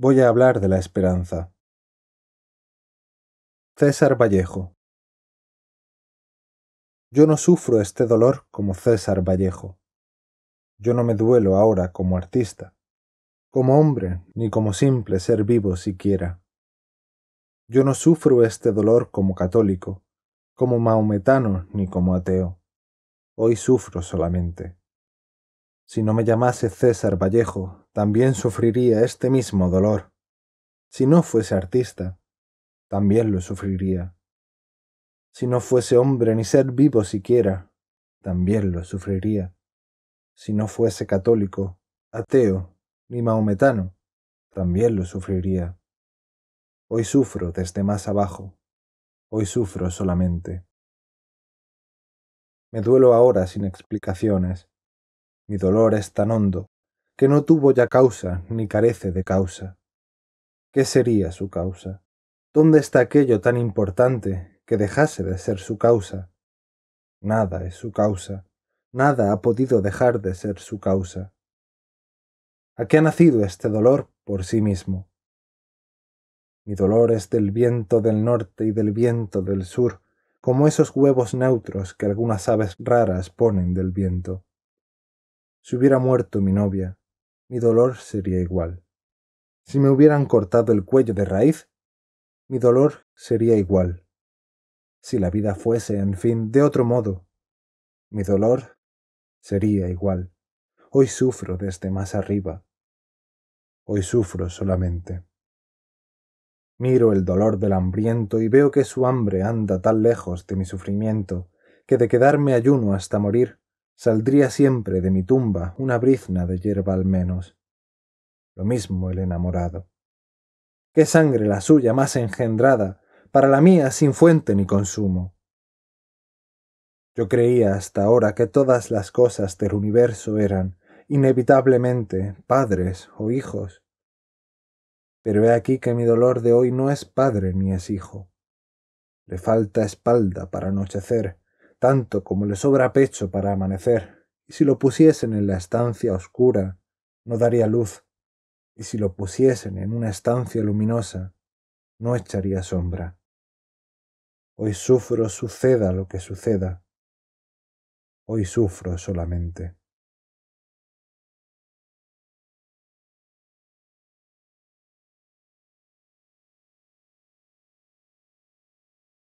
voy a hablar de la esperanza. César Vallejo Yo no sufro este dolor como César Vallejo. Yo no me duelo ahora como artista, como hombre, ni como simple ser vivo siquiera. Yo no sufro este dolor como católico, como maometano, ni como ateo. Hoy sufro solamente. Si no me llamase César Vallejo, también sufriría este mismo dolor. Si no fuese artista, también lo sufriría. Si no fuese hombre ni ser vivo siquiera, también lo sufriría. Si no fuese católico, ateo, ni maometano, también lo sufriría. Hoy sufro desde más abajo. Hoy sufro solamente. Me duelo ahora sin explicaciones mi dolor es tan hondo, que no tuvo ya causa ni carece de causa. ¿Qué sería su causa? ¿Dónde está aquello tan importante que dejase de ser su causa? Nada es su causa, nada ha podido dejar de ser su causa. ¿A qué ha nacido este dolor por sí mismo? Mi dolor es del viento del norte y del viento del sur, como esos huevos neutros que algunas aves raras ponen del viento. Si hubiera muerto mi novia, mi dolor sería igual. Si me hubieran cortado el cuello de raíz, mi dolor sería igual. Si la vida fuese, en fin, de otro modo, mi dolor sería igual. Hoy sufro desde más arriba. Hoy sufro solamente. Miro el dolor del hambriento y veo que su hambre anda tan lejos de mi sufrimiento que de quedarme ayuno hasta morir saldría siempre de mi tumba una brizna de hierba al menos. Lo mismo el enamorado. Qué sangre la suya más engendrada, para la mía sin fuente ni consumo. Yo creía hasta ahora que todas las cosas del universo eran, inevitablemente, padres o hijos. Pero he aquí que mi dolor de hoy no es padre ni es hijo. Le falta espalda para anochecer, tanto como le sobra pecho para amanecer, y si lo pusiesen en la estancia oscura, no daría luz, y si lo pusiesen en una estancia luminosa, no echaría sombra. Hoy sufro suceda lo que suceda. Hoy sufro solamente.